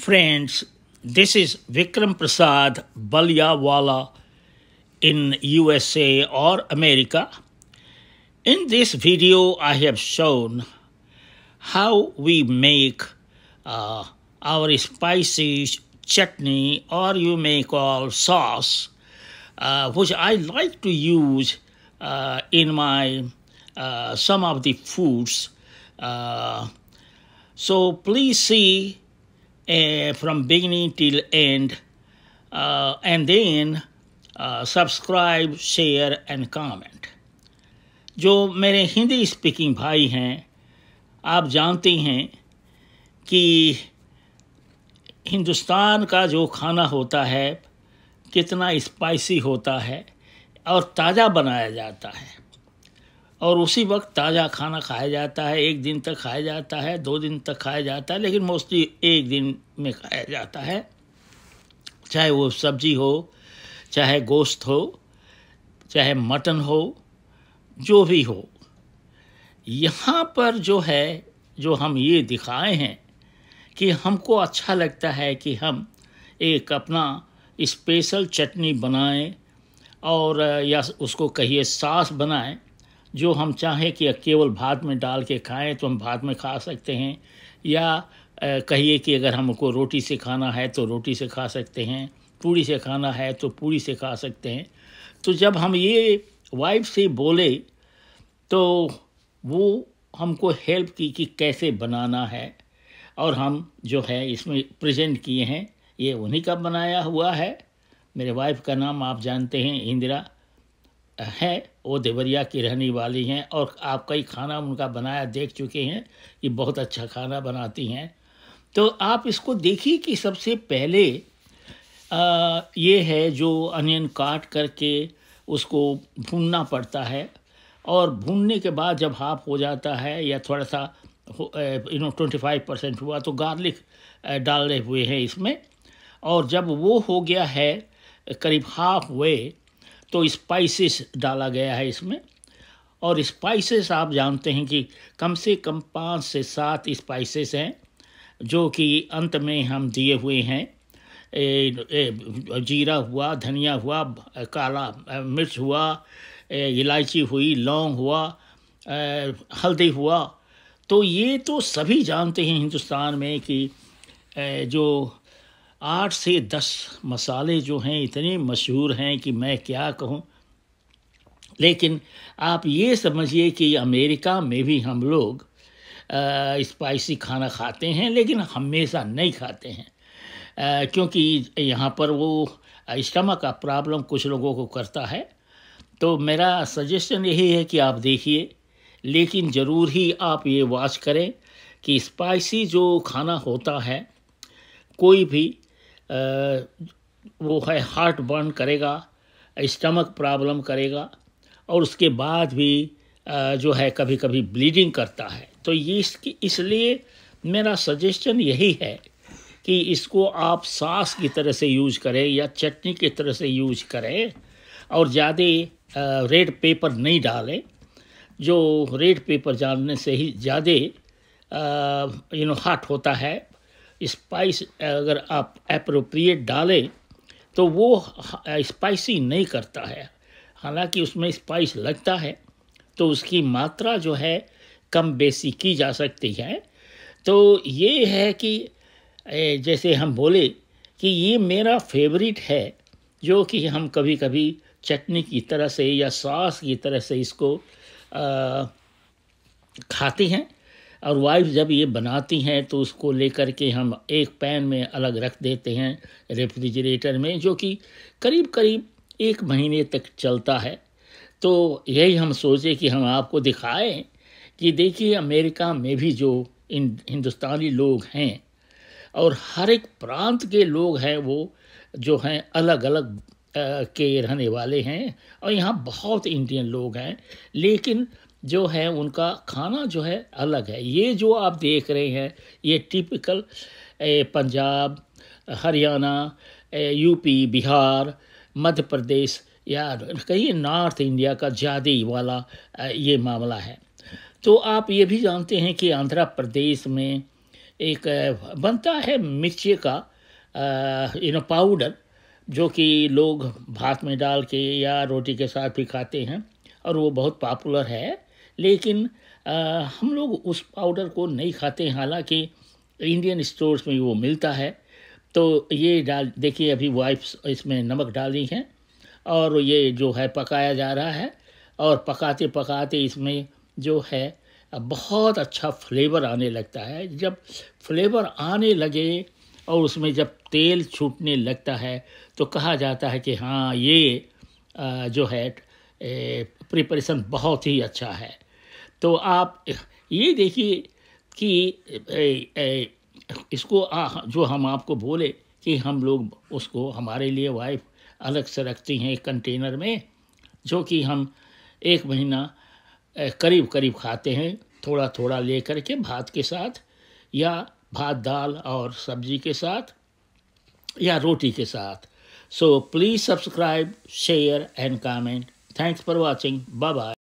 Friends, this is Vikram Prasad Balyawala in USA or America. In this video, I have shown how we make uh, our spicy chutney or you may call sauce, uh, which I like to use uh, in my uh, some of the foods. Uh, so please see uh, from beginning till end uh, and then uh, subscribe share and comment जो मेरे Hindi speaking भाई हैं आप जानते हैं कि हिंदुस्तान का जो खाना होता है कितना स्पाइसी होता है और ताज़ा बनाया जाता है और उसी वक्त ताज़ा खाना खाया जाता है एक दिन तक खाया जाता है दो दिन तक खाया जाता है लेकिन मोस्टली एक दिन में खाया जाता है चाहे वो सब्जी हो चाहे गोश्त हो चाहे मटन हो जो भी हो यहाँ पर जो है जो हम ये दिखाए हैं कि हमको अच्छा लगता है कि हम एक अपना स्पेशल चटनी बनाएं और या उसको कहिए सास बनाएं जो हम चाहें कि केवल भात में डाल के खाएं तो हम भात में खा सकते हैं या कहिए कि अगर हमको रोटी से खाना है तो रोटी से खा सकते हैं पूड़ी से खाना है तो पूड़ी से खा सकते हैं तो जब हम ये वाइफ से बोले तो वो हमको हेल्प की कि कैसे बनाना है और हम जो है इसमें प्रेजेंट किए हैं ये उन्हीं का बनाया हुआ है मेरे वाइफ का नाम आप जानते हैं इंदिरा हैं वो देवरिया की रहने वाली हैं और आप कई खाना उनका बनाया देख चुके हैं कि बहुत अच्छा खाना बनाती हैं तो आप इसको देखिए कि सबसे पहले आ, ये है जो अनियन काट करके उसको भूनना पड़ता है और भूनने के बाद जब हाफ हो जाता है या थोड़ा सा you know twenty five percent हुआ तो गार्लिक डाल रहे हुए हैं इसमें और जब वो हो गया है करीब हाफ वे तो स्पाइसेस डाला गया है इसमें और स्पाइसेस आप जानते हैं कि कम से कम पाँच से सात स्पाइसेस हैं जो कि अंत में हम दिए हुए हैं ए, ए, जीरा हुआ धनिया हुआ काला मिर्च हुआ इलायची हुई लौंग हुआ ए, हल्दी हुआ तो ये तो सभी जानते हैं हिंदुस्तान में कि ए, जो आठ से दस मसाले जो हैं इतने मशहूर हैं कि मैं क्या कहूँ लेकिन आप ये समझिए कि अमेरिका में भी हम लोग स्पाइसी खाना खाते हैं लेकिन हमेशा नहीं खाते हैं आ, क्योंकि यहाँ पर वो स्टमक का प्रॉब्लम कुछ लोगों को करता है तो मेरा सजेशन यही है कि आप देखिए लेकिन ज़रूर ही आप ये वॉच करें कि स्पाइसी जो खाना होता है कोई भी वो है हार्ट बर्न करेगा स्टमक प्रॉब्लम करेगा और उसके बाद भी जो है कभी कभी ब्लीडिंग करता है तो ये इसकी इसलिए मेरा सजेशन यही है कि इसको आप सास की तरह से यूज करें या चटनी की तरह से यूज करें और ज़्यादा रेड पेपर नहीं डालें जो रेड पेपर डालने से ही ज़्यादा यू नो हार्ट होता है स्पाइस अगर आप अप्रोप्रिएट डालें तो वो स्पाइसी नहीं करता है हालांकि उसमें स्पाइस लगता है तो उसकी मात्रा जो है कम बेसी की जा सकती है तो ये है कि जैसे हम बोले कि ये मेरा फेवरेट है जो कि हम कभी कभी चटनी की तरह से या सॉस की तरह से इसको आ, खाते हैं और वाइफ जब ये बनाती हैं तो उसको लेकर के हम एक पैन में अलग रख देते हैं रेफ्रिजरेटर में जो कि करीब करीब एक महीने तक चलता है तो यही हम सोचे कि हम आपको दिखाएं कि देखिए अमेरिका में भी जो इन हिंदुस्तानी लोग हैं और हर एक प्रांत के लोग हैं वो जो हैं अलग अलग के रहने वाले हैं और यहाँ बहुत इंडियन लोग हैं लेकिन जो है उनका खाना जो है अलग है ये जो आप देख रहे हैं ये टिपिकल पंजाब हरियाणा यूपी बिहार मध्य प्रदेश या कहीं नॉर्थ इंडिया का ज़्यादा वाला ये मामला है तो आप ये भी जानते हैं कि आंध्र प्रदेश में एक बनता है मिर्ची का यू नो पाउडर जो कि लोग भात में डाल के या रोटी के साथ भी खाते हैं और वो बहुत पॉपुलर है लेकिन आ, हम लोग उस पाउडर को नहीं खाते हैं हालांकि इंडियन स्टोर्स में वो मिलता है तो ये डाल देखिए अभी वाइप्स इसमें नमक डाली हैं और ये जो है पकाया जा रहा है और पकाते पकाते इसमें जो है बहुत अच्छा फ्लेवर आने लगता है जब फ्लेवर आने लगे और उसमें जब तेल छूटने लगता है तो कहा जाता है कि हाँ ये जो है प्रिपरेशन बहुत ही अच्छा है तो आप ये देखिए कि ए, ए, इसको आ, जो हम आपको बोले कि हम लोग उसको हमारे लिए वाइफ अलग से रखती हैं एक कंटेनर में जो कि हम एक महीना करीब करीब खाते हैं थोड़ा थोड़ा ले कर के भात के साथ या भात दाल और सब्जी के साथ या रोटी के साथ so please subscribe share and comment thanks for watching bye bye